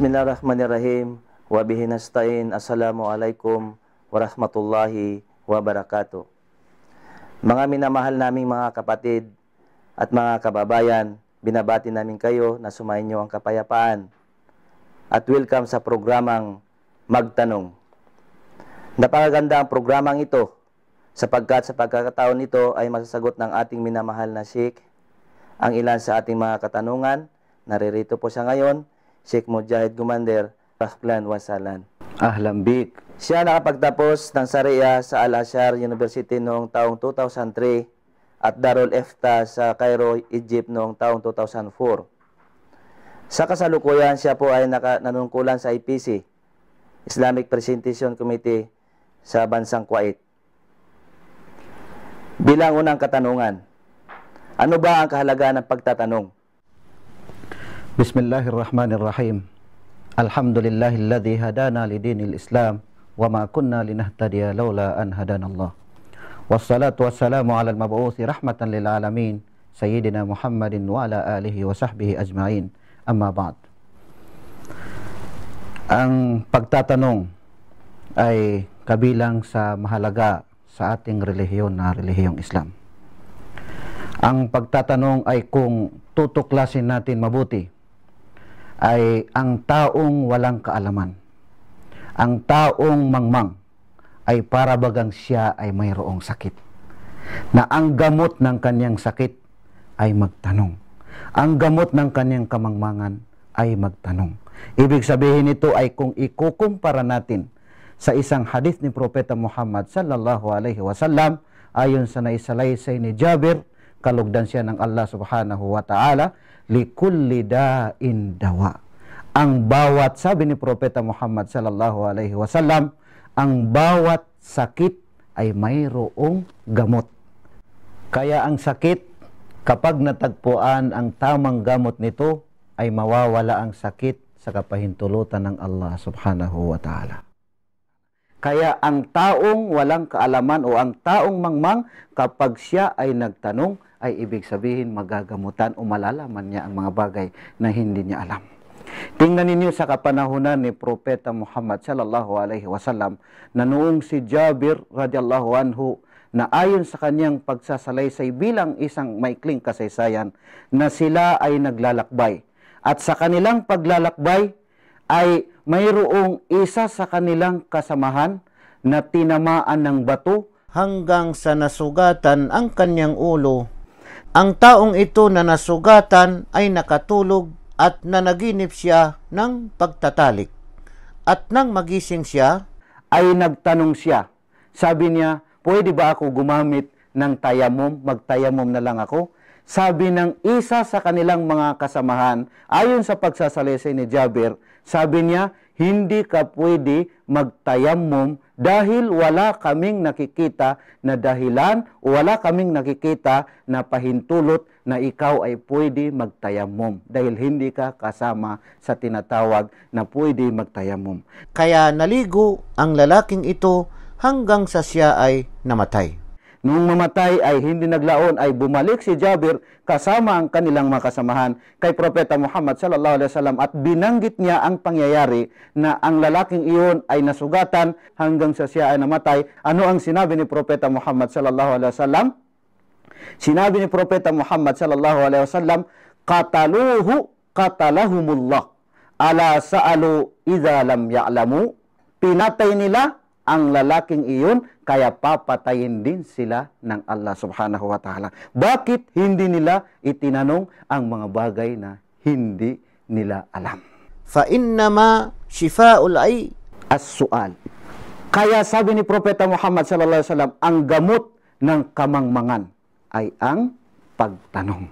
Bismillahirrahmanirrahim. Wa bihi nasta'in. Assalamualaikum warahmatullahi wabarakatuh. Mga minamahal naming mga kapatid at mga kababayan, binabati namin kayo na sumayin ang kapayapaan at welcome sa programang Magtanong. Napakaganda ang programang ito sapagkat sa pagkakataon nito ay masasagot ng ating minamahal na Sheikh ang ilan sa ating mga katanungan. Naririto po siya ngayon Sheikh Mujahid Gumander, Rahlan Wasalan. Ahlan bik. Siya nakapagtapos ng Sharia sa Al-Azhar University noong taong 2003 at Darul Efta sa Cairo, Egypt noong taong 2004. Sa kasalukuyan, siya po ay naka, nanungkulan sa IPC, Islamic Presentation Committee sa Bansang Kuwait. Bilang unang katanungan, ano ba ang kahalaga ng pagtatanong? بسم الله الرحمن الرحيم الحمد لله الذي هدانا لدين الإسلام وما كنا لنهتدي لولا أن هدانا الله والصلاة والسلام على المبعوث رحمة للعالمين سيدنا محمد وعلى آله وصحبه أجمعين أما بعد Ang pagtatanong ay kabilang sa mahalaga sa ating relihiyon na relihiyong Islam. Ang pagtatanong ay kung tutuklasin natin mabuti ay ang taong walang kaalaman. Ang taong mangmang ay parabagang siya ay mayroong sakit. Na ang gamot ng kanyang sakit ay magtanong. Ang gamot ng kanyang kamangmangan ay magtanong. Ibig sabihin nito ay kung ikukumpara natin sa isang hadith ni Propeta Muhammad sallallahu alaihi wasallam ayon sa naisalaysay ni Jabir kalugdan siya ng Allah subhanahu wa ta'ala, likulli da'in dawa. Ang bawat, sabi ni Propeta Muhammad sallallahu alaihi wasallam, ang bawat sakit ay mayroong gamot. Kaya ang sakit, kapag natagpuan ang tamang gamot nito, ay mawawala ang sakit sa kapahintulutan ng Allah subhanahu wa ta'ala. Kaya ang taong walang kaalaman o ang taong mangmang kapag siya ay nagtanong ay ibig sabihin magagamutan o malalaman niya ang mga bagay na hindi niya alam. Tingnan ninyo sa kapanahunan ni Propeta Muhammad sallallahu alaihi wasallam na noong si Jabir radhiyallahu anhu na ayon sa kanyang pagsasalaysay bilang isang maikling kasaysayan na sila ay naglalakbay. At sa kanilang paglalakbay ay mayroong isa sa kanilang kasamahan na tinamaan ng bato hanggang sa nasugatan ang kanyang ulo. Ang taong ito na nasugatan ay nakatulog at nanaginip siya ng pagtatalik. At nang magising siya, ay nagtanong siya. Sabi niya, pwede ba ako gumamit ng tayamom? Magtayamom na lang ako? sabi ng isa sa kanilang mga kasamahan, ayon sa pagsasalisay ni Jabir, sabi niya, hindi ka pwede magtayamum dahil wala kaming nakikita na dahilan o wala kaming nakikita na pahintulot na ikaw ay pwede magtayamum dahil hindi ka kasama sa tinatawag na pwede magtayamum. Kaya naligo ang lalaking ito hanggang sa siya ay namatay. Nung mamatay ay hindi naglaon ay bumalik si Jabir kasama ang kanilang makasamahan kay Propeta Muhammad sallallahu alaihi wasallam at binanggit niya ang pangyayari na ang lalaking iyon ay nasugatan hanggang sa siya ay namatay. Ano ang sinabi ni Propeta Muhammad sallallahu alaihi wasallam? Sinabi ni Propeta Muhammad sallallahu alaihi wasallam, "Qataluhu qatalahumullah." Ala sa'alu idha lam ya'lamu. Pinatay nila ang lalaking iyon kaya papatayin din sila ng Allah subhanahu wa ta'ala. Bakit hindi nila itinanong ang mga bagay na hindi nila alam? فَإِنَّمَا شِفَاءُ الْعَيْ As-sual. Kaya sabi ni Propeta Muhammad sallallahu alaihi wasallam, ang gamot ng kamangmangan ay ang pagtanong.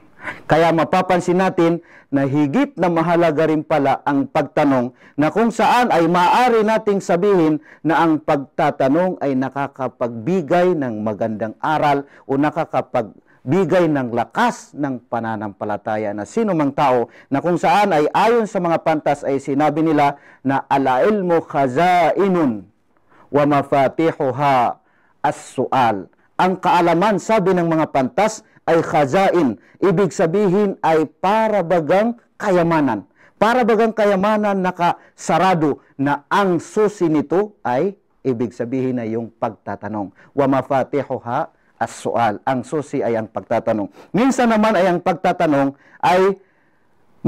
Kaya mapapansin natin na higit na mahalaga rin pala ang pagtanong na kung saan ay maaari nating sabihin na ang pagtatanong ay nakakapagbigay ng magandang aral o nakakapag bigay ng lakas ng pananampalataya na sino mang tao na kung saan ay ayon sa mga pantas ay sinabi nila na alail mo khazainun wa mafatihuha as-sual. Ang kaalaman, sabi ng mga pantas, ay khazain. Ibig sabihin ay para bagang kayamanan. Para bagang kayamanan nakasarado na ang susi nito ay ibig sabihin na yung pagtatanong. Wa mafatihuha as-sual. Ang susi ay ang pagtatanong. Minsan naman ay ang pagtatanong ay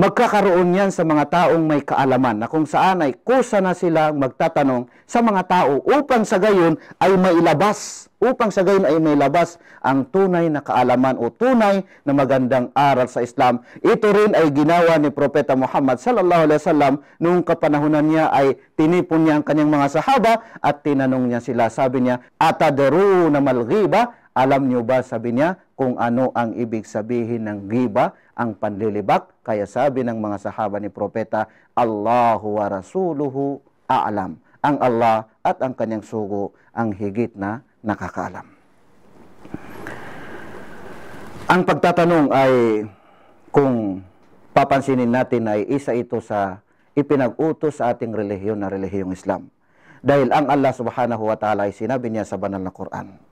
Magkakaroon yan sa mga taong may kaalaman na kung saan ay kusa na sila magtatanong sa mga tao upang sa gayon ay mailabas, upang sa gayon ay mailabas ang tunay na kaalaman o tunay na magandang aral sa Islam. Ito rin ay ginawa ni Propeta Muhammad sallallahu alaihi wasallam noong kapanahunan niya ay tinipon niya ang kanyang mga sahaba at tinanong niya sila. Sabi niya, "Atadru na malghiba?" Alam niyo ba, sabi niya, kung ano ang ibig sabihin ng giba, ang panlilibak. Kaya sabi ng mga sahaba ni Propeta, Allahu wa Rasuluhu aalam. Ang Allah at ang kanyang sugo ang higit na nakakaalam. Ang pagtatanong ay kung papansinin natin ay isa ito sa ipinag-utos sa ating relihiyon na relihiyong Islam. Dahil ang Allah subhanahu wa ta'ala ay sinabi niya sa banal na Quran.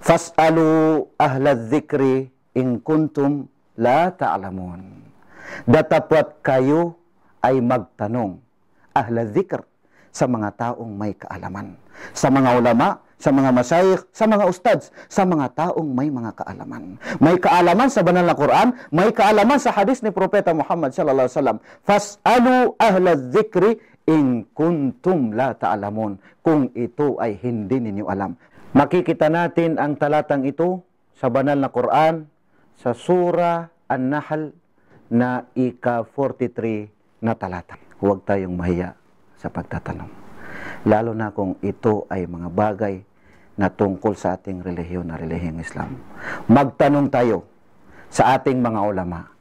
Fas'alu ahla dzikri in kuntum la ta'lamun. Datapwat kayo ay magtanong ahla dzikr sa mga taong may kaalaman, sa mga ulama, sa mga masayikh, sa mga ustads, sa mga taong may mga kaalaman. May kaalaman sa banal na Quran, may kaalaman sa hadis ni Propeta Muhammad sallallahu alaihi wasallam. Fas'alu ahla dzikri in kuntum la ta'lamun. Kung ito ay hindi ninyo alam. Makikita natin ang talatang ito sa banal na Quran sa Sura An-Nahl na ika-43 na talata. Huwag tayong mahiya sa pagtatanong. Lalo na kung ito ay mga bagay na tungkol sa ating relihiyon na relihiyong Islam. Magtanong tayo sa ating mga ulama.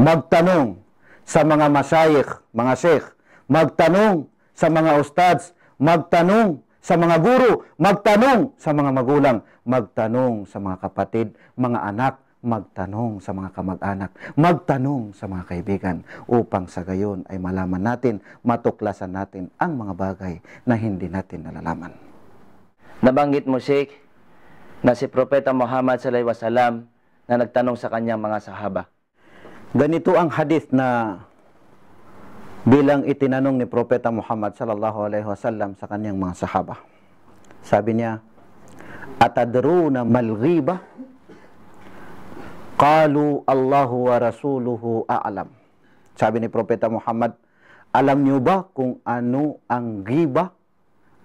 Magtanong sa mga masayikh, mga sheikh. Magtanong sa mga ustads. Magtanong sa mga guro, magtanong sa mga magulang, magtanong sa mga kapatid, mga anak, magtanong sa mga kamag-anak, magtanong sa mga kaibigan upang sa gayon ay malaman natin, matuklasan natin ang mga bagay na hindi natin nalalaman. Nabanggit mo, Sheikh, na si Propeta Muhammad sallallahu alaihi wasallam na nagtanong sa kanyang mga sahaba. Ganito ang hadith na bilang itinanong ni Propeta Muhammad sallallahu alaihi wasallam sa kanyang mga sahaba. Sabi niya, "Atadruna mal ghiba?" Qalu Allahu wa rasuluhu a'lam. Sabi ni Propeta Muhammad, "Alam niyo ba kung ano ang ghiba?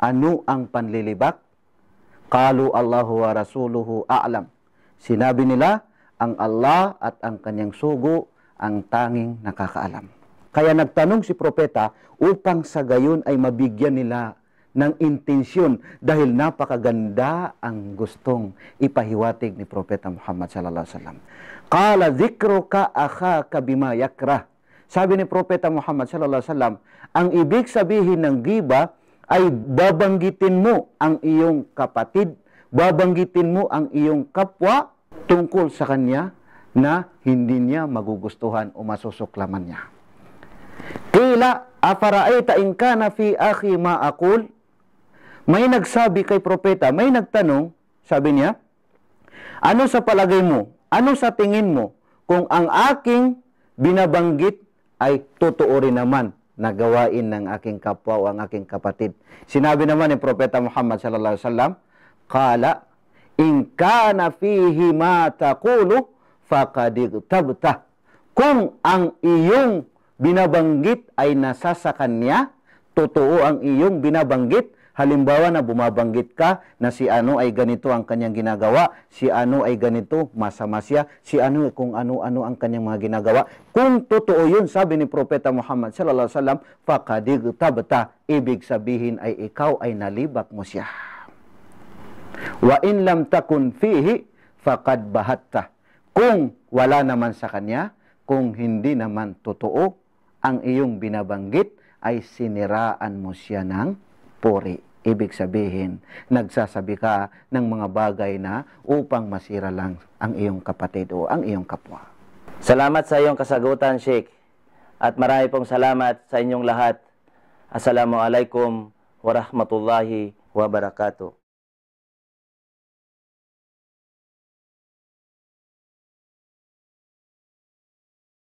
Ano ang panlilibak?" Qalu Allahu wa rasuluhu a'lam. Sinabi nila, ang Allah at ang kanyang sugo ang tanging nakakaalam. Kaya nagtanong si propeta upang sa gayon ay mabigyan nila ng intensyon dahil napakaganda ang gustong ipahiwatig ni Propeta Muhammad sallallahu alaihi wasallam. Qala dhikruka akhaka bima yakrah. Sabi ni Propeta Muhammad sallallahu alaihi wasallam, ang ibig sabihin ng giba ay babanggitin mo ang iyong kapatid, babanggitin mo ang iyong kapwa tungkol sa kanya na hindi niya magugustuhan o masusuklaman niya. Tila, afara'ayta in kana fi akhi ma'akul? May nagsabi kay propeta, may nagtanong, sabi niya, ano sa palagay mo? Ano sa tingin mo? Kung ang aking binabanggit ay totoo rin naman na gawain ng aking kapwa o ang aking kapatid. Sinabi naman ni Propeta Muhammad sallallahu alaihi wasallam, "Qala in kana fihi ma taqulu faqad tabta." Kung ang iyong binabanggit ay nasa sa kanya, totoo ang iyong binabanggit. Halimbawa na bumabanggit ka na si ano ay ganito ang kanyang ginagawa, si ano ay ganito, masama siya, si ano kung ano-ano ang kanyang mga ginagawa. Kung totoo yun, sabi ni Propeta Muhammad sallallahu alaihi wasallam, fakadig tabta, ibig sabihin ay ikaw ay nalibak mo siya. Wa in lam takun fihi faqad bahatta. Kung wala naman sa kanya, kung hindi naman totoo, ang iyong binabanggit ay siniraan mo siya ng pori. Ibig sabihin, nagsasabi ka ng mga bagay na upang masira lang ang iyong kapatid o ang iyong kapwa. Salamat sa iyong kasagutan, Sheikh. At marami pong salamat sa inyong lahat. Assalamualaikum warahmatullahi wabarakatuh.